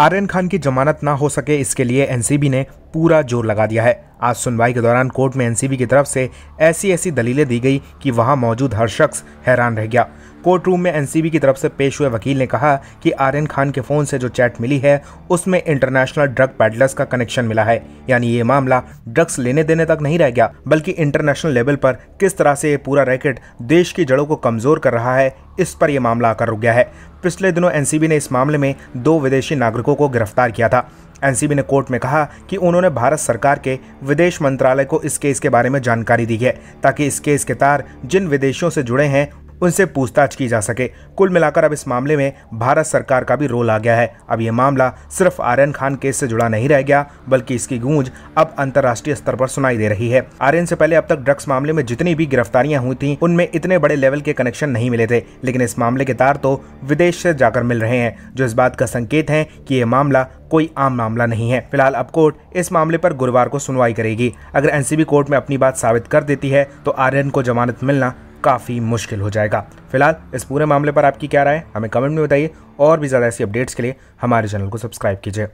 आर्यन खान की जमानत ना हो सके इसके लिए एनसीबी ने पूरा जोर लगा दिया है आज सुनवाई के दौरान कोर्ट में एनसीबी की तरफ से ऐसी ऐसी दलीलें दी गई कि वहां मौजूद हर शख्स हैरान रह गया कोर्ट रूम में एनसीबी की तरफ से पेश हुए वकील ने कहा कि आर्यन खान के फोन से जो चैट मिली है उसमें इंटरनेशनल ड्रग पैडलर्स का कनेक्शन मिला है यानी ये मामला ड्रग्स लेने देने तक नहीं रह गया बल्कि इंटरनेशनल लेवल पर किस तरह से ये पूरा रैकेट देश की जड़ों को कमजोर कर रहा है इस पर यह मामला आकर रुक गया है पिछले दिनों एनसीबी ने इस मामले में दो विदेशी नागरिकों को गिरफ्तार किया था एनसीबी ने कोर्ट में कहा कि उन्होंने भारत सरकार के विदेश मंत्रालय को इस केस के बारे में जानकारी दी है ताकि इस केस के तार जिन विदेशियों से जुड़े हैं उनसे पूछताछ की जा सके कुल मिलाकर अब इस मामले में भारत सरकार का भी रोल आ गया है अब यह मामला सिर्फ आर्यन खान केस से जुड़ा नहीं रह गया बल्कि इसकी गूंज अब अंतर्राष्ट्रीय स्तर पर सुनाई दे रही है आर्यन से पहले अब तक ड्रग्स मामले में जितनी भी गिरफ्तारियां हुई थी उनमें इतने बड़े लेवल के कनेक्शन नहीं मिले थे लेकिन इस मामले के तार तो विदेश से जाकर मिल रहे हैं जो इस बात का संकेत है कि यह मामला कोई आम मामला नहीं है फिलहाल अब कोर्ट इस मामले पर गुरुवार को सुनवाई करेगी अगर एनसीबी कोर्ट में अपनी बात साबित कर देती है तो आर्यन को जमानत मिलना काफ़ी मुश्किल हो जाएगा फिलहाल इस पूरे मामले पर आपकी क्या राय है हमें कमेंट में बताइए और भी ज़्यादा ऐसी अपडेट्स के लिए हमारे चैनल को सब्सक्राइब कीजिए